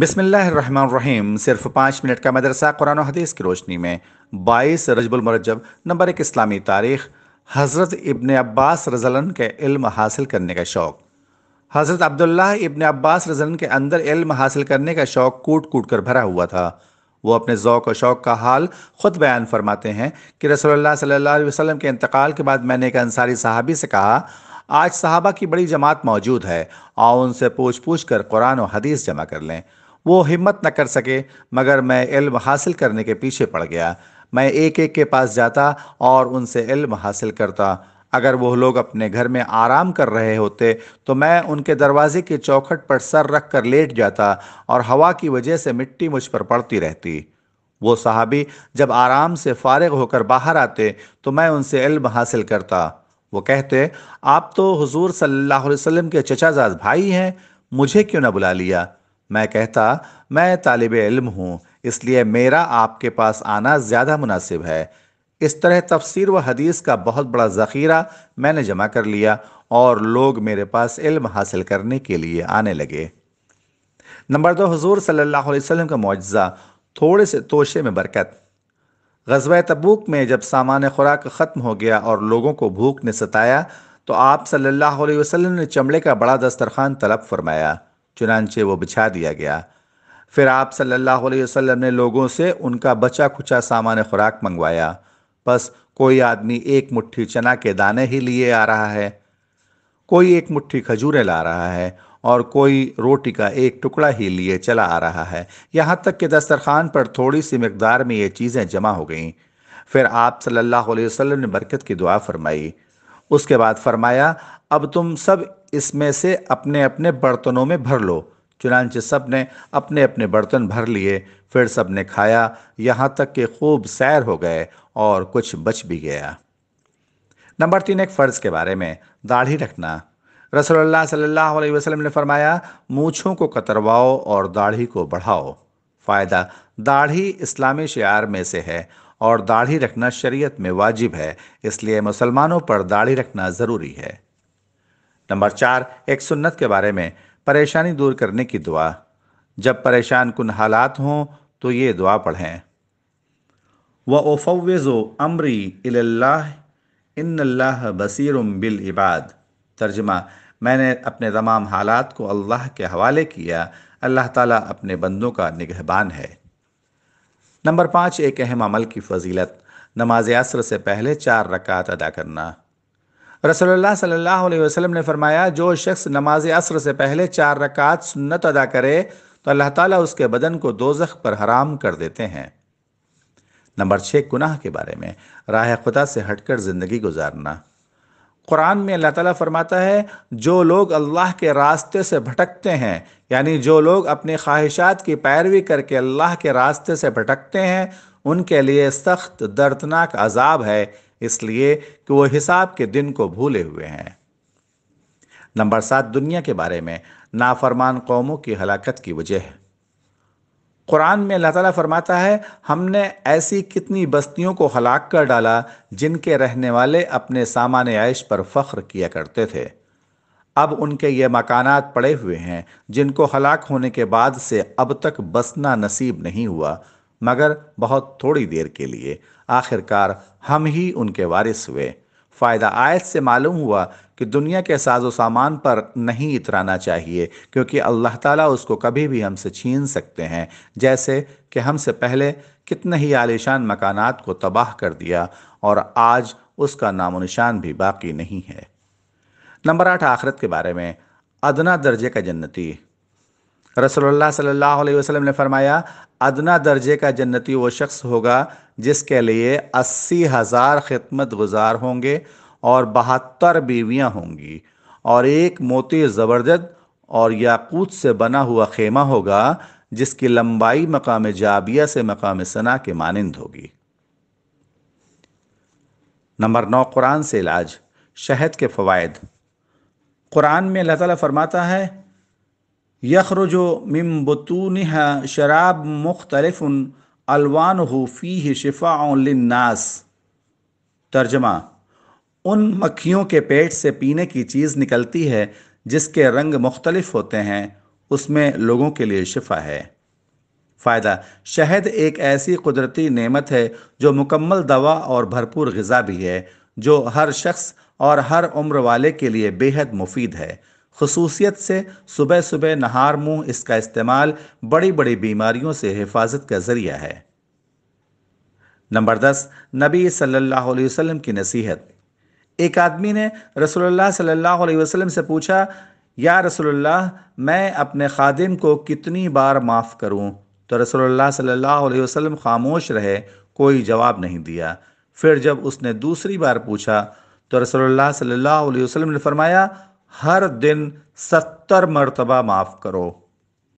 बिसमीम सिर्फ पाँच मिनट का मदरसा कुरान हदीस की रोशनी में बाईस रजबुलमरजब नंबर एक इस्लामी तारीख हज़रत इबन अब्बास रजलन के इल्म हासिल करने का शौक़ हज़रत अब्दुल्ला इबन अब्बास रजलन के अंदर इल्म हासिल करने का शौक़ कूट कूट कर भरा हुआ था वो अपने ओक़ और शौक़ का हाल ख़ुद बयान फरमाते हैं कि रसोल्ला सल्ला वसलम के इंतकाल के बाद मैंने एक अंसारी साहबी से कहा आज साहबा की बड़ी जमात मौजूद है आओ उनसे पूछ पूछ कर कुरान और हदीस जमा कर लें वो हिम्मत न कर सके मगर मैं इल्म हासिल करने के पीछे पड़ गया मैं एक एक के पास जाता और उनसे इल्म हासिल करता अगर वो लोग अपने घर में आराम कर रहे होते तो मैं उनके दरवाजे के चौखट पर सर रख कर लेट जाता और हवा की वजह से मिट्टी मुझ पर पड़ती रहती वो साहबी जब आराम से फारग होकर बाहर आते तो मैं उनसे इल्म हासिल करता वो कहते आप तो हुजूर सल्लल्लाहु अलैहि वसल्लम के चचाजाद भाई हैं मुझे क्यों ना बुला लिया मैं कहता मैं तालब इल्म हूँ इसलिए मेरा आपके पास आना ज़्यादा मुनासिब है इस तरह तफसीर व हदीस का बहुत बड़ा ज़ख़ीरा मैंने जमा कर लिया और लोग मेरे पास इल्म हासिल करने के लिए आने लगे नंबर दो हजूर सल्ला वसम का मुआजा थोड़े से तोशे में बरकत गजब तबूक में जब सामान खुराक ख़त्म हो गया और लोगों को भूख ने सताया तो आप सल्ला अलैहि ने चमड़े का बड़ा दस्तरखान तलब फरमाया चुनानचे वो बिछा दिया गया फिर आप सल्लल्लाहु अलैहि वसल्लम ने लोगों से उनका बचा खुचा सामान खुराक मंगवाया बस कोई आदमी एक मुट्ठी चना के दाने ही लिए आ रहा है कोई एक मुट्ठी खजूरें ला रहा है और कोई रोटी का एक टुकड़ा ही लिए चला आ रहा है यहाँ तक कि दस्तरखान पर थोड़ी सी मकदार में ये चीज़ें जमा हो गईं फिर आप सल्लल्लाहु अलैहि वसल्लम ने बरकत की दुआ फरमाई उसके बाद फरमाया अब तुम सब इसमें से अपने अपने बर्तनों में भर लो चुनानचे सब ने अपने अपने बर्तन भर लिए फिर सब ने खाया यहाँ तक कि खूब सैर हो गए और कुछ बच भी गया नंबर तीन एक फ़र्ज़ के बारे में दाढ़ी रखना रसोल्ला सल्लल्लाहु वसलम ने फरमाया मूछों को कतरवाओ और दाढ़ी को बढ़ाओ फ़ायदा दाढ़ी इस्लामी शार में से है और दाढ़ी रखना शरीयत में वाजिब है इसलिए मुसलमानों पर दाढ़ी रखना ज़रूरी है नंबर चार एक सुन्नत के बारे में परेशानी दूर करने की दुआ जब परेशान कन हालात हों तो ये दुआ पढ़ें व ओफ़ो अमरी इल्लाह बसर बिल इबाद तर्जमा मैंने अपने तमाम हालात को अल्लाह के हवाले किया अल्लाह ताला अपने बंदों का निगहबान है नंबर पाँच एक अहम अमल की फजीलत नमाज असर से पहले चार रकात अदा करना रसोल्ला सल्लल्लाहु वसलम ने फरमाया जो शख्स नमाज असर से पहले चार रकात सुन्नत अदा करे तो अल्लाह ताला उसके बदन को जख् पर हराम कर देते हैं नंबर छः गुनाह के बारे में राह खुदा से हटकर ज़िंदगी गुजारना कुरान में अल्लाह ताला फरमाता है जो लोग अल्लाह के रास्ते से भटकते हैं यानी जो लोग अपने ख्वाहिशात की पैरवी करके अल्लाह के रास्ते से भटकते हैं उनके लिए सख्त दर्दनाक अजाब है इसलिए कि वो हिसाब के दिन को भूले हुए हैं नंबर सात दुनिया के बारे में नाफरमान कौमों की हलाकत की वजह है कुरान में अल्लाह ताला फरमाता है हमने ऐसी कितनी बस्तियों को हलाक कर डाला जिनके रहने वाले अपने सामान्य आयश पर फ़ख्र किया करते थे अब उनके ये मकानात पड़े हुए हैं जिनको हलाक होने के बाद से अब तक बसना नसीब नहीं हुआ मगर बहुत थोड़ी देर के लिए आखिरकार हम ही उनके वारिस हुए फ़ायदा आयत से मालूम हुआ कि दुनिया के साजो सामान पर नहीं इतराना चाहिए क्योंकि अल्लाह ताला उसको कभी भी हमसे छीन सकते हैं जैसे कि हमसे पहले कितने ही आलिशान मकानात को तबाह कर दिया और आज उसका नामो निशान भी बाकी नहीं है नंबर आठ आखरत के बारे में अदना दर्जे का जन्नती रसोल्ला सल्ला वसलम ने फरमाया अदना दर्जे का जन्नती वो शख्स होगा जिसके लिए अस्सी हज़ार खिदमत गुजार होंगे और बहत्तर बीवियाँ होंगी और एक मोती ज़बरदस्त और याकूत से बना हुआ खेमा होगा जिसकी लंबाई मकाम जाबिया से मकाम सना के मानंद होगी नंबर नौ कुरान से इलाज शहद के फ़वाद कुरान में अल्लाह ताला फरमाता है यखरुज मिम बतूनहा शराब मुख्तलफ़ अलवान फ़ी शिफ़ा नास तर्जमा उन मक्खियों के पेट से पीने की चीज़ निकलती है जिसके रंग मुख्तलिफ होते हैं उसमें लोगों के लिए शिफा है फ़ायदा शहद एक ऐसी कुदरती नेमत है जो मुकम्मल दवा और भरपूर गज़ा भी है जो हर शख्स और हर उम्र वाले के लिए बेहद मुफीद है खसूसियत से सुबह सुबह नहार मुंह इसका इस्तेमाल बड़ी बड़ी बीमारियों से हिफाजत का ज़रिया है नंबर दस नबी सल्लल्लाहु अलैहि वसल्लम की नसीहत एक आदमी ने रसोल्ला सल्लल्लाहु अलैहि वसल्लम से पूछा या रसोल्ला मैं अपने खादिम को कितनी बार माफ़ करूं? तो रसोल्ला सल्लल्लाहु अलैहि वसल्लम खामोश रहे कोई जवाब नहीं दिया फिर जब उसने दूसरी बार पूछा तो रसोल्ला सल्लल्लाहु अलैहि वसल्लम ने फरमाया हर दिन सत्तर मरतबा माफ़ करो